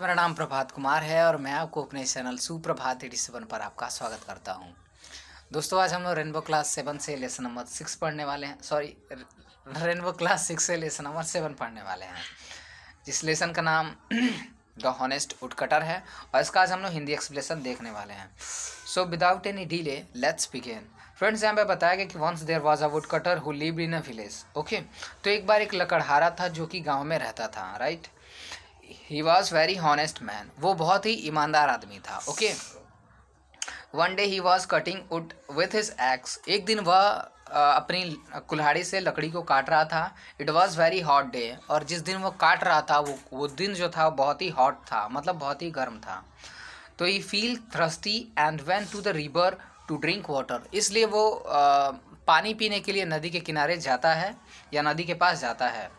मेरा नाम प्रभात कुमार है और मैं आपको अपने चैनल सुप्रभात एटी सेवन पर आपका स्वागत करता हूँ दोस्तों आज हम लोग रेनबो क्लास सेवन से लेसन नंबर सिक्स पढ़ने वाले हैं सॉरी रेनबो क्लास सिक्स से लेसन नंबर सेवन पढ़ने वाले हैं जिस लेसन का नाम द हॉनेस्ट कटर है और इसका आज हम लोग हिंदी एक्सप्लेसन देखने वाले हैं so without any delay let's begin friends यहाँ पे बताया गया कि once there was a woodcutter who live in a village okay तो एक बार एक लकड़हारा था जो कि गांव में रहता था right he was very honest man वो बहुत ही ईमानदार आदमी था okay one day he was cutting wood with his axe एक दिन वह अपनी कुल्हाड़ी से लकड़ी को काट रहा था it was very hot day और जिस दिन वो काट रहा था वो वो दिन जो था बहुत ही हॉट था मतलब बहुत ही गर्म था तो he feel thirsty and went to the river to drink water इसलिए वो आ, पानी पीने के लिए नदी के किनारे जाता है या नदी के पास जाता है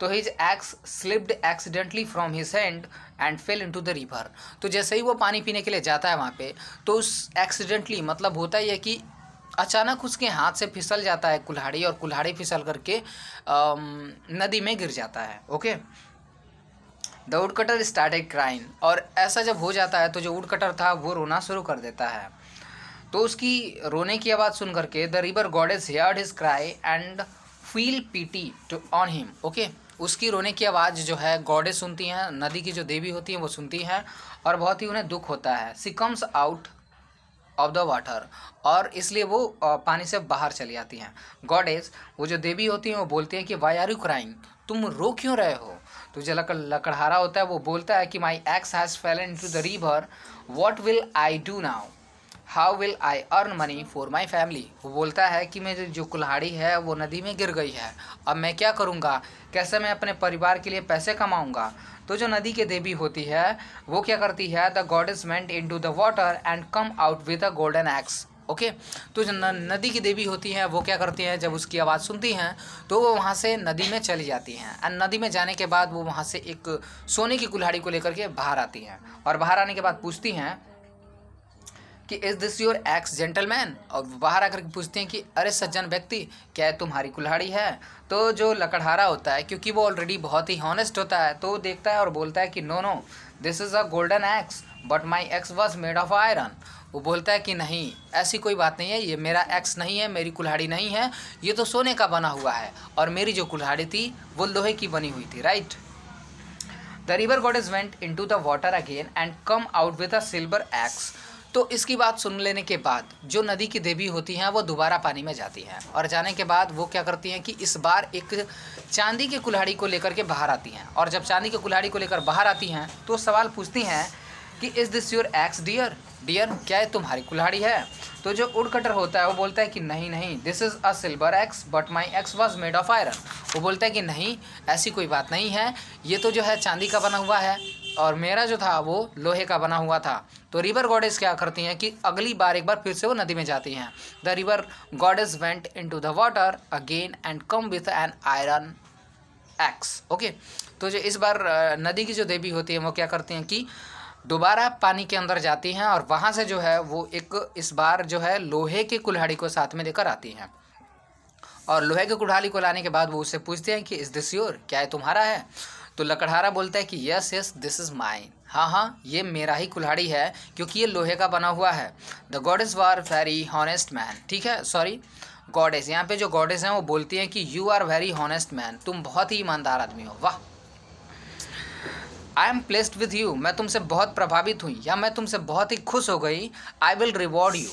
तो his axe slipped accidentally from his hand and fell into the river तो जैसे ही वो पानी पीने के लिए जाता है वहाँ पे तो उस एक्सीडेंटली मतलब होता ही है कि अचानक उसके हाथ से फिसल जाता है कुल्हाड़ी और कुल्हाड़ी फिसल करके आ, नदी में गिर जाता है okay the woodcutter start a crime और ऐसा जब हो जाता है तो जो वुड कटर था वो रोना शुरू कर देता है तो उसकी रोने की आवाज़ सुन करके the river is heard his cry and feel pity to on him okay उसकी रोने की आवाज़ जो है गौडें सुनती हैं नदी की जो देवी होती हैं वो सुनती हैं और बहुत ही उन्हें दुख होता है she comes out of the water और इसलिए वो पानी से बाहर चली जाती हैं गॉडेज वो जो देवी होती हैं वो बोलती हैं कि वाई आर यू क्राइंग तुम रो क्यों रहे हो तो जो लकड़ लकड़हारा होता है वो बोलता है कि my axe has fell into the river what will I do now how will I earn money for my family वो बोलता है कि मेरी जो कुल्हाड़ी है वो नदी में गिर गई है अब मैं क्या करूँगा कैसे मैं अपने परिवार के लिए पैसे कमाऊँगा तो जो नदी के देवी होती है वो क्या करती है the god is went into the water and come out with a golden axe okay तो जो नदी की देवी होती है वो क्या करती हैं जब उसकी आवाज़ सुनती हैं तो वो वहाँ से नदी में चली जाती हैं एंड नदी में जाने के बाद वो वहाँ से एक सोने की कुल्हाड़ी को लेकर के बाहर आती हैं और बाहर आने के बाद पूछती हैं कि is this your axe gentleman और बाहर आकर के पूछते हैं कि अरे सज्जन व्यक्ति क्या तुम्हारी कुल्हाड़ी है तो जो लकड़हारा होता है क्योंकि वो ऑलरेडी बहुत ही हॉनेस्ट होता है तो देखता है और बोलता है कि no no this is a golden axe but my axe was made of iron वो बोलता है कि नहीं ऐसी कोई बात नहीं है ये मेरा एक्स नहीं है मेरी कुल्हाड़ी नहीं है ये तो सोने का बना हुआ है और मेरी जो कुल्हाड़ी थी वो लोहे की बनी हुई थी right the river god is went into the water again and come out with a silver axe तो इसकी बात सुन लेने के बाद जो नदी की देवी होती हैं वो दोबारा पानी में जाती हैं और जाने के बाद वो क्या करती हैं कि इस बार एक चांदी की कुल्हाड़ी को लेकर के बाहर आती हैं और जब चांदी के कुल्हाड़ी को लेकर बाहर आती हैं तो सवाल पूछती हैं कि is this your axe dear dear क्या है तुम्हारी कुल्हाड़ी है तो जो उड़ कटर होता है वो बोलता है कि नहीं नहीं this is a silver axe but my axe was made of iron वो बोलता है कि नहीं ऐसी कोई बात नहीं है ये तो जो है चांदी का बना हुआ है और मेरा जो था वो लोहे का बना हुआ था तो रिवर गॉडेस क्या करती हैं कि अगली बार एक बार फिर से वो नदी में जाती हैं the river goddess went into the water again and come with an iron axe okay तो जो इस बार नदी की जो देवी होती है वो क्या करती हैं कि दोबारा पानी के अंदर जाती हैं और वहाँ से जो है वो एक इस बार जो है लोहे की कुल्हाड़ी को साथ में लेकर आती हैं और लोहे की कुल्हाड़ी को लाने के बाद वो उससे पूछते हैं कि इस दिस योर क्या है तुम्हारा है तो लकड़हारा बोलता है कि yes yes this is mine हाँ हाँ ये मेरा ही कुल्हाड़ी है क्योंकि ये लोहे का बना हुआ है the goddess was very honest man ठीक है सॉरी गॉडेज यहाँ पे जो गॉडेज हैं वो बोलती हैं कि you are very honest man तुम बहुत ही ईमानदार आदमी हो वाह I am pleased with you मैं तुमसे बहुत प्रभावित हुई या मैं तुमसे बहुत ही खुश हो गई I will reward you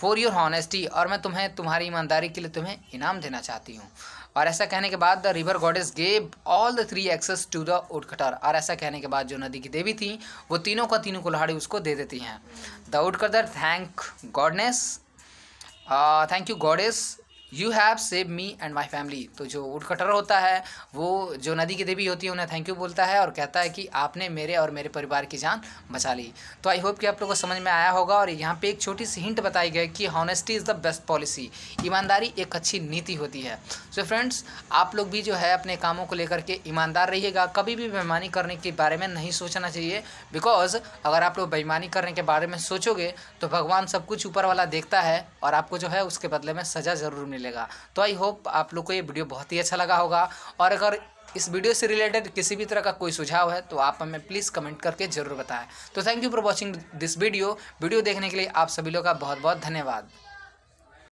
for your honesty और मैं तुम्हें तुम्हारी ईमानदारी के लिए तुम्हें इनाम देना चाहती हूँ और ऐसा कहने के बाद the river goddess gave all the three axes to the woodcutter और ऐसा कहने के बाद जो नदी की देवी थी वो तीनों का तीनों कुल्हाड़ी उसको दे देती हैं the woodcutter thank goodness thank you goddess you have save me and my family तो जो वुड कटर होता है वो जो नदी की देवी होती है उन्हें थैंक यू बोलता है और कहता है कि आपने मेरे और मेरे परिवार की जान बचा ली तो आई होप कि आप लोगों को समझ में आया होगा और यहाँ पे एक छोटी सी हिंट बताई गई कि honesty is the best policy ईमानदारी एक अच्छी नीति होती है सो so फ्रेंड्स आप लोग भी जो है अपने कामों को लेकर के ईमानदार रहिएगा कभी भी बेईमानी करने के बारे में नहीं सोचना चाहिए बिकॉज अगर आप लोग बेईमानी करने के बारे में सोचोगे तो भगवान सब कुछ ऊपर वाला देखता है और आपको जो है उसके बदले में सज़ा ज़रूर मिले मिलेगा तो आई होप आप लोग को ये वीडियो बहुत ही अच्छा लगा होगा और अगर इस वीडियो से रिलेटेड किसी भी तरह का कोई सुझाव है तो आप हमें प्लीज़ कमेंट करके ज़रूर बताएं तो thank you for watching this video video देखने के लिए आप सभी लोग का बहुत बहुत धन्यवाद